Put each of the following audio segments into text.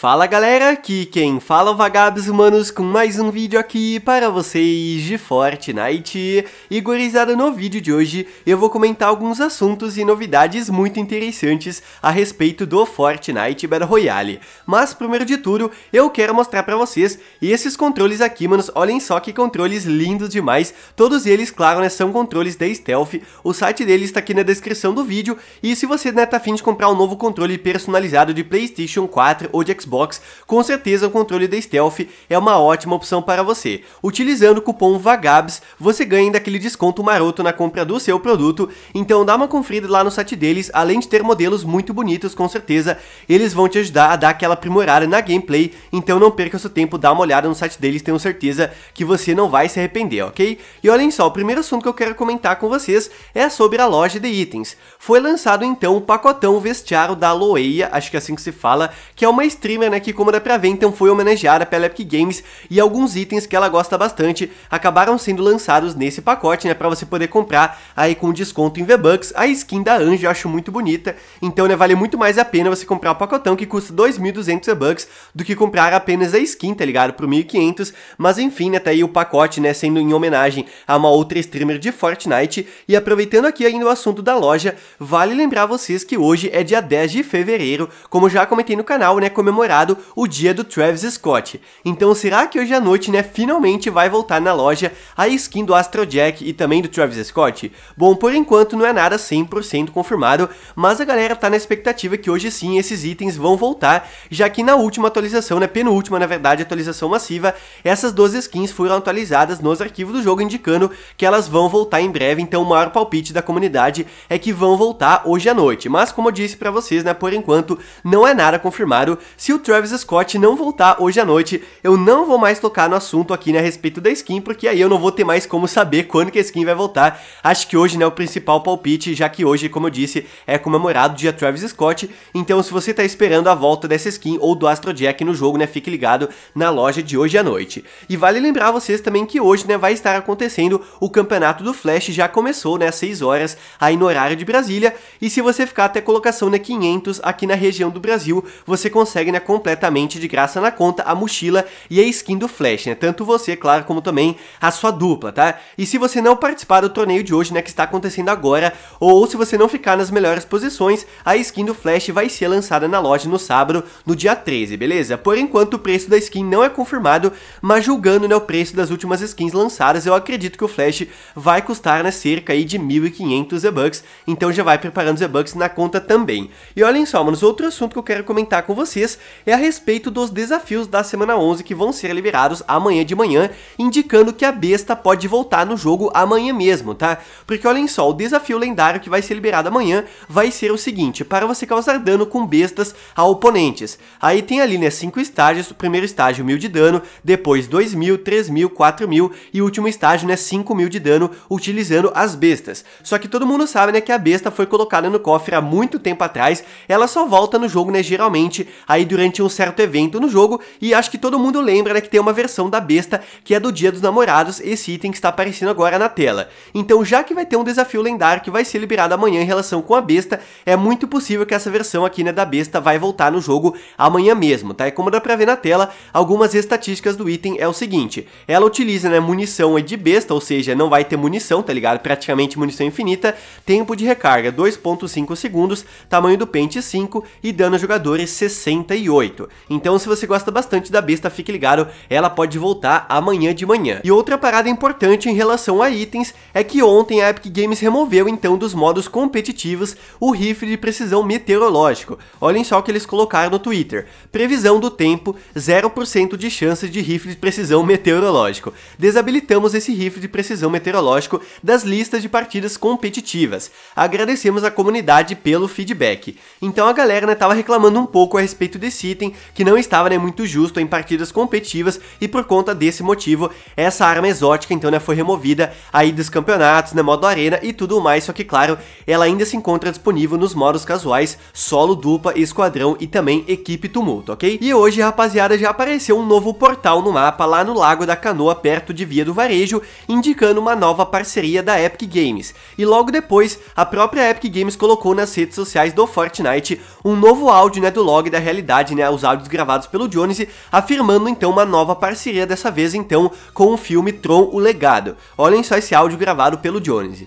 Fala galera, aqui quem fala é Vagabos Humanos com mais um vídeo aqui para vocês de Fortnite. E gurizada, no vídeo de hoje eu vou comentar alguns assuntos e novidades muito interessantes a respeito do Fortnite Battle Royale. Mas primeiro de tudo, eu quero mostrar para vocês esses controles aqui, manos, olhem só que controles lindos demais. Todos eles, claro, né, são controles da Stealth, o site deles está aqui na descrição do vídeo. E se você né, tá afim de comprar um novo controle personalizado de Playstation 4 ou de Xbox Xbox, com certeza o controle da Stealth é uma ótima opção para você. Utilizando o cupom VAGABS, você ganha ainda aquele desconto maroto na compra do seu produto, então dá uma conferida lá no site deles, além de ter modelos muito bonitos, com certeza eles vão te ajudar a dar aquela aprimorada na gameplay, então não perca seu tempo, dá uma olhada no site deles, tenho certeza que você não vai se arrepender, ok? E olhem só, o primeiro assunto que eu quero comentar com vocês é sobre a loja de itens. Foi lançado então o pacotão vestiário da Loeia, acho que é assim que se fala, que é uma stream né, que como dá pra ver, então foi homenageada pela Epic Games e alguns itens que ela gosta bastante acabaram sendo lançados nesse pacote, né, pra você poder comprar aí com desconto em V-Bucks. A skin da Anjo eu acho muito bonita, então, né, vale muito mais a pena você comprar o pacotão que custa 2.200 V-Bucks do que comprar apenas a skin, tá ligado, por 1.500, mas enfim, né, tá aí o pacote, né, sendo em homenagem a uma outra streamer de Fortnite e aproveitando aqui ainda o assunto da loja, vale lembrar vocês que hoje é dia 10 de fevereiro, como já comentei no canal, né, comemorando comemorado o dia do Travis Scott. Então será que hoje à noite, né, finalmente vai voltar na loja a skin do Astro Jack e também do Travis Scott? Bom, por enquanto não é nada 100% confirmado, mas a galera tá na expectativa que hoje sim esses itens vão voltar, já que na última atualização, né, penúltima na verdade, atualização massiva, essas 12 skins foram atualizadas nos arquivos do jogo, indicando que elas vão voltar em breve, então o maior palpite da comunidade é que vão voltar hoje à noite. Mas como eu disse para vocês, né, por enquanto não é nada confirmado se o Travis Scott não voltar hoje à noite, eu não vou mais tocar no assunto aqui né, a respeito da skin, porque aí eu não vou ter mais como saber quando que a skin vai voltar. Acho que hoje né, é o principal palpite, já que hoje, como eu disse, é comemorado o dia Travis Scott. Então, se você está esperando a volta dessa skin ou do Astro Jack no jogo, né, fique ligado na loja de hoje à noite. E vale lembrar vocês também que hoje né, vai estar acontecendo o campeonato do Flash, já começou né, às 6 horas aí no horário de Brasília. E se você ficar até colocação né, 500 aqui na região do Brasil, você consegue né, completamente de graça na conta a mochila e a skin do Flash, né? Tanto você, claro, como também a sua dupla, tá? E se você não participar do torneio de hoje, né, que está acontecendo agora, ou se você não ficar nas melhores posições, a skin do Flash vai ser lançada na loja no sábado, no dia 13, beleza? Por enquanto o preço da skin não é confirmado, mas julgando né, o preço das últimas skins lançadas, eu acredito que o Flash vai custar né, cerca aí de 1.500 Z-Bucks, então já vai preparando Z-Bucks na conta também. E olhem só, mano, outro assunto que eu quero comentar com vocês é a respeito dos desafios da semana 11 que vão ser liberados amanhã de manhã, indicando que a besta pode voltar no jogo amanhã mesmo, tá? Porque olhem só, o desafio lendário que vai ser liberado amanhã vai ser o seguinte, para você causar dano com bestas a oponentes. Aí tem ali, né, 5 estágios, o primeiro estágio 1000 de dano, depois 2000, 3000, 4000 e o último estágio, né, 5000 de dano utilizando as bestas. Só que todo mundo sabe, né, que a besta foi colocada no cofre há muito tempo atrás, ela só volta no jogo, né, geralmente aí durante durante um certo evento no jogo, e acho que todo mundo lembra né, que tem uma versão da besta que é do Dia dos Namorados, esse item que está aparecendo agora na tela. Então já que vai ter um desafio lendário que vai ser liberado amanhã em relação com a besta, é muito possível que essa versão aqui né, da besta vai voltar no jogo amanhã mesmo, tá? E como dá pra ver na tela, algumas estatísticas do item é o seguinte, ela utiliza né, munição de besta, ou seja, não vai ter munição, tá ligado? Praticamente munição infinita, tempo de recarga 2.5 segundos, tamanho do pente 5 e dano a jogadores 68. 2008. Então se você gosta bastante da besta, fique ligado, ela pode voltar amanhã de manhã. E outra parada importante em relação a itens é que ontem a Epic Games removeu então dos modos competitivos o rifle de precisão meteorológico. Olhem só o que eles colocaram no Twitter. Previsão do tempo, 0% de chance de rifle de precisão meteorológico. Desabilitamos esse rifle de precisão meteorológico das listas de partidas competitivas. Agradecemos a comunidade pelo feedback. Então a galera né, tava reclamando um pouco a respeito desse esse item que não estava nem né, muito justo em partidas competitivas e por conta desse motivo essa arma exótica então né, foi removida aí dos campeonatos, né, modo arena e tudo mais, só que claro, ela ainda se encontra disponível nos modos casuais solo, dupla, esquadrão e também equipe tumulto, ok? E hoje rapaziada já apareceu um novo portal no mapa lá no Lago da Canoa perto de Via do Varejo, indicando uma nova parceria da Epic Games. E logo depois, a própria Epic Games colocou nas redes sociais do Fortnite um novo áudio né, do log da realidade verdade, né, áudios gravados pelo Jones, afirmando então uma nova parceria, dessa vez então com o filme Tron o Legado. Olhem só esse áudio gravado pelo Jones.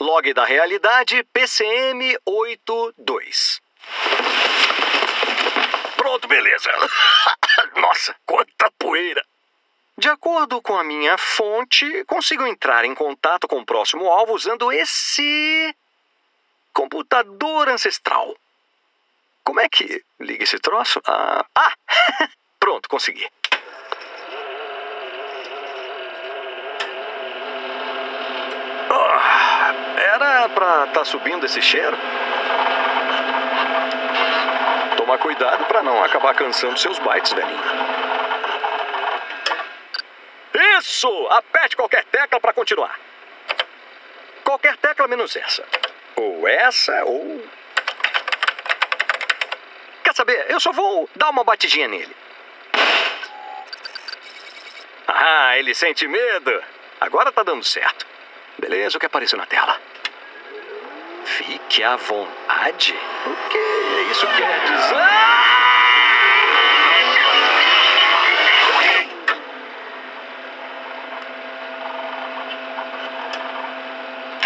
Log da realidade PCM 82. Pronto, beleza. Nossa, quanta poeira! De acordo com a minha fonte, consigo entrar em contato com o próximo alvo usando esse computador ancestral. Como é que liga esse troço? Ah, ah! pronto, consegui. Ah, era pra estar tá subindo esse cheiro? Tomar cuidado para não acabar cansando seus bytes, velhinho. Isso! Aperte qualquer tecla para continuar. Qualquer tecla menos essa. Ou essa ou saber? Eu só vou dar uma batidinha nele. Ah, ele sente medo. Agora tá dando certo. Beleza, o que apareceu na tela? Fique à vontade? O que é isso quer dizer? Ah!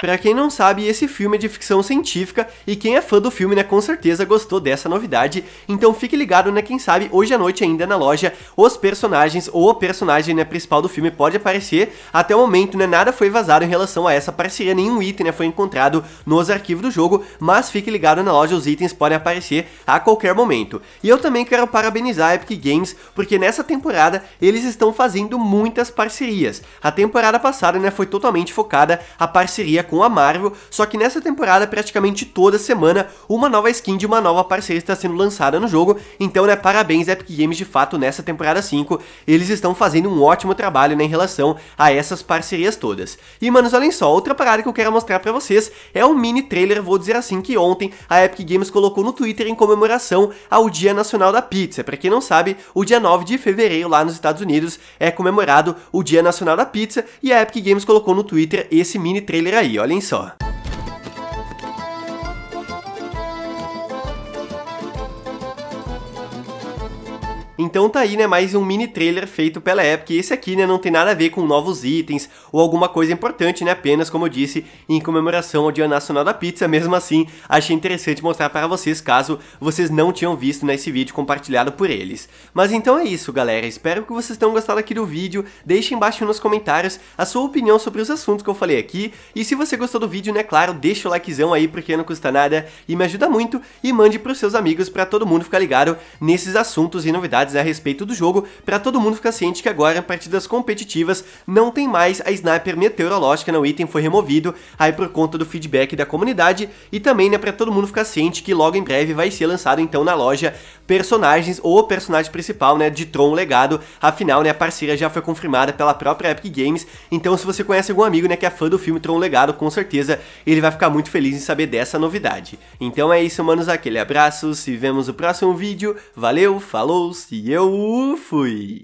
Para quem não sabe, esse filme é de ficção científica e quem é fã do filme, né, com certeza gostou dessa novidade. Então fique ligado, né, quem sabe hoje à noite ainda na loja os personagens ou o personagem né, principal do filme pode aparecer. Até o momento, né, nada foi vazado em relação a essa parceria, nenhum item né, foi encontrado nos arquivos do jogo, mas fique ligado na loja, os itens podem aparecer a qualquer momento. E eu também quero parabenizar a Epic Games, porque nessa temporada eles estão fazendo muitas parcerias. A temporada passada né, foi totalmente focada a parceria com a Marvel, só que nessa temporada, praticamente toda semana, uma nova skin de uma nova parceria está sendo lançada no jogo, então, né, parabéns Epic Games de fato nessa temporada 5, eles estão fazendo um ótimo trabalho, né, em relação a essas parcerias todas. E, manos, olhem só, outra parada que eu quero mostrar pra vocês é um mini trailer, vou dizer assim, que ontem a Epic Games colocou no Twitter em comemoração ao Dia Nacional da Pizza, pra quem não sabe, o dia 9 de fevereiro lá nos Estados Unidos é comemorado o Dia Nacional da Pizza e a Epic Games colocou no Twitter esse mini trailer aí, olhem só. Então tá aí, né, mais um mini trailer feito pela Epic, e esse aqui, né, não tem nada a ver com novos itens ou alguma coisa importante, né, apenas, como eu disse, em comemoração ao Dia Nacional da Pizza, mesmo assim, achei interessante mostrar para vocês, caso vocês não tinham visto nesse né, vídeo compartilhado por eles. Mas então é isso, galera, espero que vocês tenham gostado aqui do vídeo, deixem embaixo nos comentários a sua opinião sobre os assuntos que eu falei aqui, e se você gostou do vídeo, né, claro, deixa o likezão aí, porque não custa nada e me ajuda muito, e mande pros seus amigos para todo mundo ficar ligado nesses assuntos e novidades novidades a respeito do jogo, para todo mundo ficar ciente que agora partidas competitivas não tem mais a sniper meteorológica, né? o item foi removido aí por conta do feedback da comunidade e também né, para todo mundo ficar ciente que logo em breve vai ser lançado então na loja personagens ou personagem principal né, de Tron Legado, afinal né, a parceria já foi confirmada pela própria Epic Games, então se você conhece algum amigo né, que é fã do filme Tron Legado, com certeza ele vai ficar muito feliz em saber dessa novidade. Então é isso, manos, aquele abraço, se vemos no próximo vídeo, valeu, falou, se eu fui!